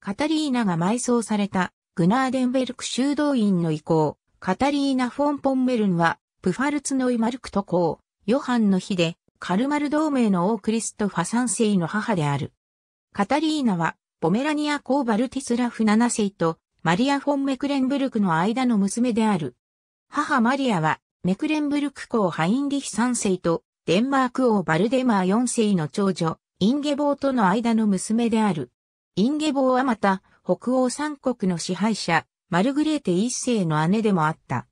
カタリーナが埋葬されたグナーデンベルク修道院の遺構、カタリーナ・フォン・ポンメルンは、プファルツノイ・マルクト公、ヨハンの日で、カルマル同盟の王クリストファ三世の母である。カタリーナは、ポメラニア公バルティスラフ七世と、マリア・フォン・メクレンブルクの間の娘である。母マリアは、メクレンブルク公ハインリヒ三世と、デンマーク王バルデマー四世の長女、インゲボーとの間の娘である。インゲボーはまた、北欧三国の支配者、マルグレーテ一世の姉でもあった。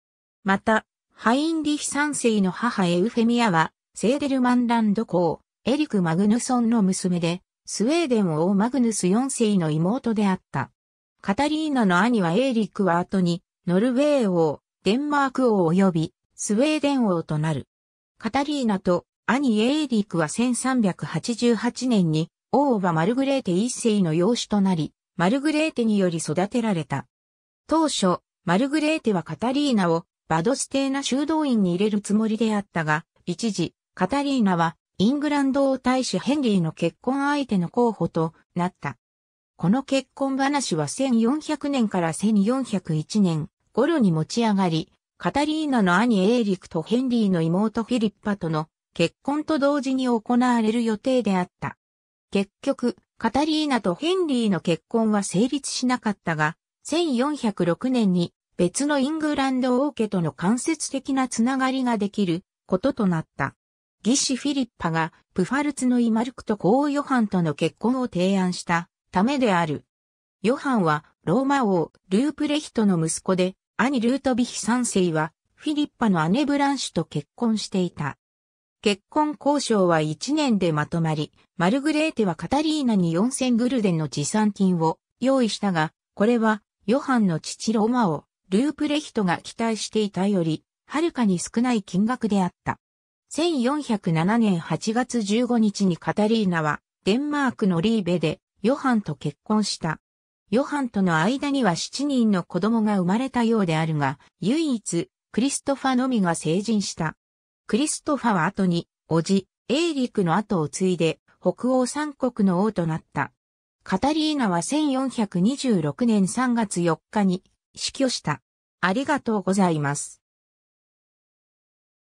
また、ハインリヒ三世の母エウフェミアは、セーデルマンランド公、エリク・マグヌソンの娘で、スウェーデン王マグヌス四世の妹であった。カタリーナの兄はエーリックは後に、ノルウェー王、デンマーク王及び、スウェーデン王となる。カタリーナと兄エーリックは1388年に王はマルグレーテ一世の養子となり、マルグレーテにより育てられた。当初、マルグレーテはカタリーナをバドステーナ修道院に入れるつもりであったが、一時、カタリーナはイングランド王大使ヘンリーの結婚相手の候補となった。この結婚話は1400年から1401年頃に持ち上がり、カタリーナの兄エーリクとヘンリーの妹フィリッパとの結婚と同時に行われる予定であった。結局、カタリーナとヘンリーの結婚は成立しなかったが、1406年に別のイングランド王家との間接的なつながりができることとなった。義士フィリッパがプファルツのイマルクとコーヨハンとの結婚を提案したためである。ヨハンはローマ王ループレヒトの息子で兄ルートビヒ三世はフィリッパの姉ブランシュと結婚していた。結婚交渉は1年でまとまり、マルグレーテはカタリーナに4000グルデンの持参金を用意したが、これはヨハンの父ロマをループレヒトが期待していたより、はるかに少ない金額であった。1407年8月15日にカタリーナは、デンマークのリーベで、ヨハンと結婚した。ヨハンとの間には7人の子供が生まれたようであるが、唯一、クリストファのみが成人した。クリストファは後に、叔父、エーリクの後を継いで、北欧三国の王となった。カタリーナは1426年3月4日に死去した。ありがとうございます。